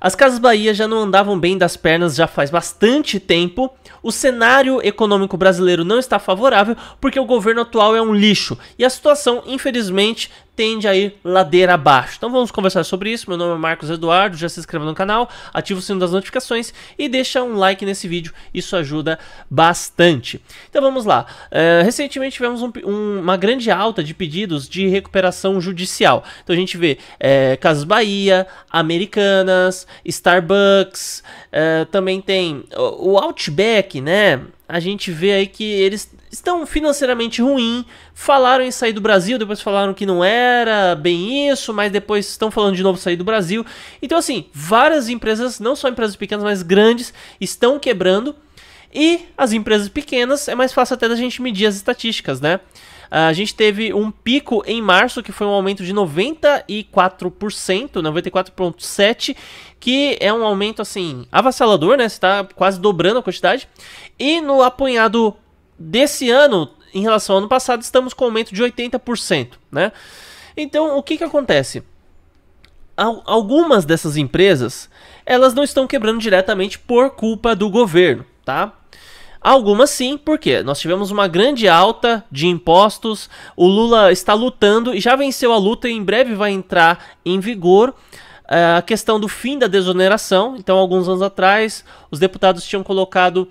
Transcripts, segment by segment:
As Casas Bahia já não andavam bem das pernas já faz bastante tempo. O cenário econômico brasileiro não está favorável porque o governo atual é um lixo e a situação, infelizmente, tende a ir ladeira abaixo. Então vamos conversar sobre isso. Meu nome é Marcos Eduardo, já se inscreva no canal, ativa o sino das notificações e deixa um like nesse vídeo, isso ajuda bastante. Então vamos lá. É, recentemente tivemos um, um, uma grande alta de pedidos de recuperação judicial. Então a gente vê é, Casas Bahia, Americanas, Starbucks, é, também tem o, o Outback, né? a gente vê aí que eles estão financeiramente ruim, falaram em sair do Brasil, depois falaram que não era bem isso, mas depois estão falando de novo sair do Brasil. Então assim, várias empresas, não só empresas pequenas, mas grandes, estão quebrando. E as empresas pequenas é mais fácil até da gente medir as estatísticas, né? Ah, a gente teve um pico em março, que foi um aumento de 94%, 94,7%, que é um aumento, assim, avassalador, né? Você está quase dobrando a quantidade. E no apanhado desse ano, em relação ao ano passado, estamos com um aumento de 80%, né? Então, o que que acontece? Algumas dessas empresas, elas não estão quebrando diretamente por culpa do governo, tá? Algumas sim, porque nós tivemos uma grande alta de impostos, o Lula está lutando e já venceu a luta e em breve vai entrar em vigor eh, a questão do fim da desoneração. Então, alguns anos atrás, os deputados tinham colocado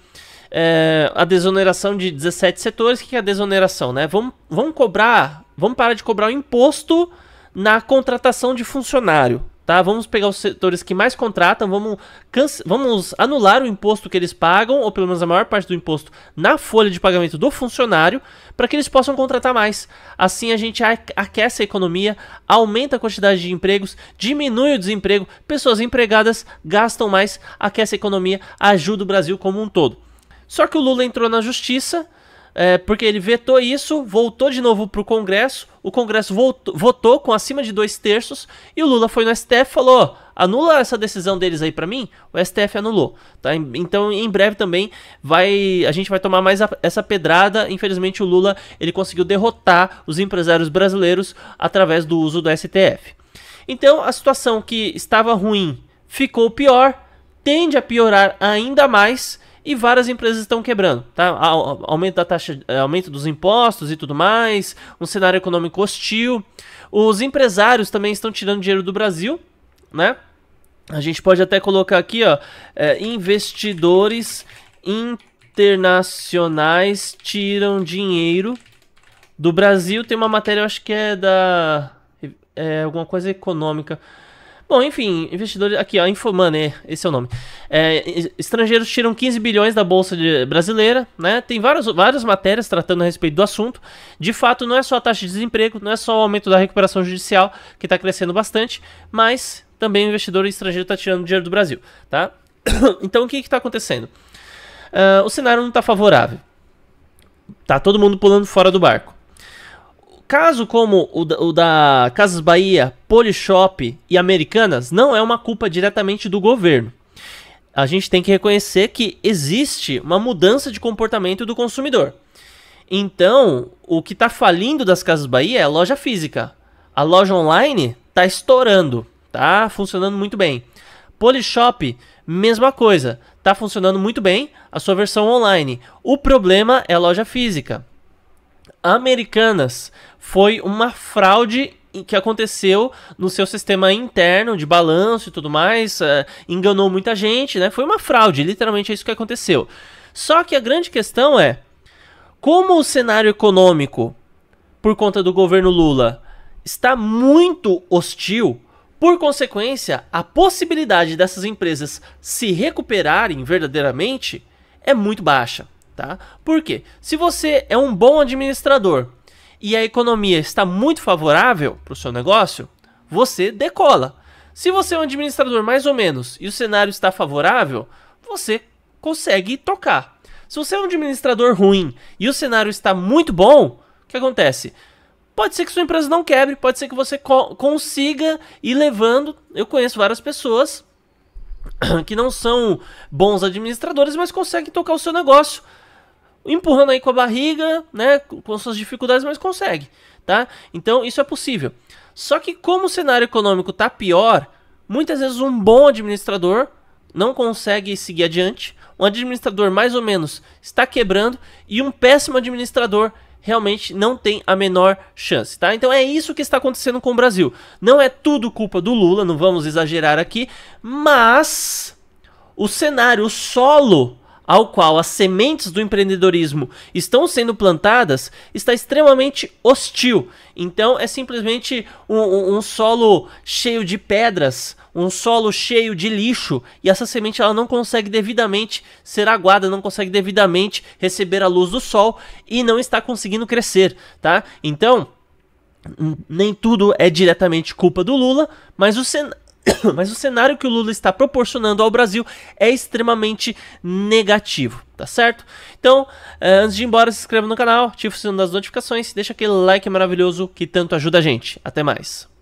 eh, a desoneração de 17 setores. O que é a desoneração? Né? Vamos, vamos cobrar, vamos parar de cobrar o imposto na contratação de funcionário. Tá? Vamos pegar os setores que mais contratam, vamos, vamos anular o imposto que eles pagam, ou pelo menos a maior parte do imposto, na folha de pagamento do funcionário, para que eles possam contratar mais. Assim a gente aquece a economia, aumenta a quantidade de empregos, diminui o desemprego, pessoas empregadas gastam mais, aquece a economia, ajuda o Brasil como um todo. Só que o Lula entrou na justiça é, porque ele vetou isso, voltou de novo para o Congresso, o Congresso voltou, votou com acima de dois terços e o Lula foi no STF e falou: anula essa decisão deles aí para mim, o STF anulou, tá? Então, em breve também vai a gente vai tomar mais a, essa pedrada. Infelizmente, o Lula ele conseguiu derrotar os empresários brasileiros através do uso do STF. Então, a situação que estava ruim ficou pior, tende a piorar ainda mais e várias empresas estão quebrando, tá? Aumento da taxa, é, aumento dos impostos e tudo mais, um cenário econômico hostil. Os empresários também estão tirando dinheiro do Brasil, né? A gente pode até colocar aqui, ó, é, investidores internacionais tiram dinheiro do Brasil. Tem uma matéria, eu acho que é da é, alguma coisa econômica Bom, enfim, investidores. Aqui, ó, Infomané, esse é o nome. É, estrangeiros tiram 15 bilhões da Bolsa de, Brasileira, né? Tem várias, várias matérias tratando a respeito do assunto. De fato, não é só a taxa de desemprego, não é só o aumento da recuperação judicial, que está crescendo bastante, mas também o investidor estrangeiro está tirando dinheiro do Brasil, tá? Então, o que está acontecendo? Uh, o cenário não está favorável. Tá todo mundo pulando fora do barco. Caso como o da, o da Casas Bahia, Polishop e Americanas, não é uma culpa diretamente do governo. A gente tem que reconhecer que existe uma mudança de comportamento do consumidor. Então, o que está falindo das Casas Bahia é a loja física. A loja online está estourando, tá funcionando muito bem. Polishop, mesma coisa, está funcionando muito bem a sua versão online. O problema é a loja física. Americanas foi uma fraude que aconteceu no seu sistema interno de balanço e tudo mais, eh, enganou muita gente, né? Foi uma fraude, literalmente é isso que aconteceu. Só que a grande questão é como o cenário econômico por conta do governo Lula está muito hostil, por consequência, a possibilidade dessas empresas se recuperarem verdadeiramente é muito baixa. Tá? Por quê? Se você é um bom administrador e a economia está muito favorável para o seu negócio, você decola. Se você é um administrador mais ou menos e o cenário está favorável, você consegue tocar. Se você é um administrador ruim e o cenário está muito bom, o que acontece? Pode ser que sua empresa não quebre, pode ser que você co consiga ir levando. Eu conheço várias pessoas que não são bons administradores, mas conseguem tocar o seu negócio empurrando aí com a barriga, né, com suas dificuldades, mas consegue, tá? Então isso é possível. Só que como o cenário econômico tá pior, muitas vezes um bom administrador não consegue seguir adiante, um administrador mais ou menos está quebrando e um péssimo administrador realmente não tem a menor chance, tá? Então é isso que está acontecendo com o Brasil. Não é tudo culpa do Lula, não vamos exagerar aqui, mas o cenário, o solo ao qual as sementes do empreendedorismo estão sendo plantadas está extremamente hostil. Então é simplesmente um, um, solo cheio de pedras, um solo cheio de lixo e essa semente ela não consegue devidamente ser aguada, não consegue devidamente receber a luz do sol e não está conseguindo crescer, tá? Então nem tudo é diretamente culpa do Lula, mas o Senado Mas o cenário que o Lula está proporcionando ao Brasil é extremamente negativo, tá certo? Então, eh, antes de ir embora, se inscreva no canal, ative o sino das notificações, deixa aquele like maravilhoso que tanto ajuda a gente. Até mais.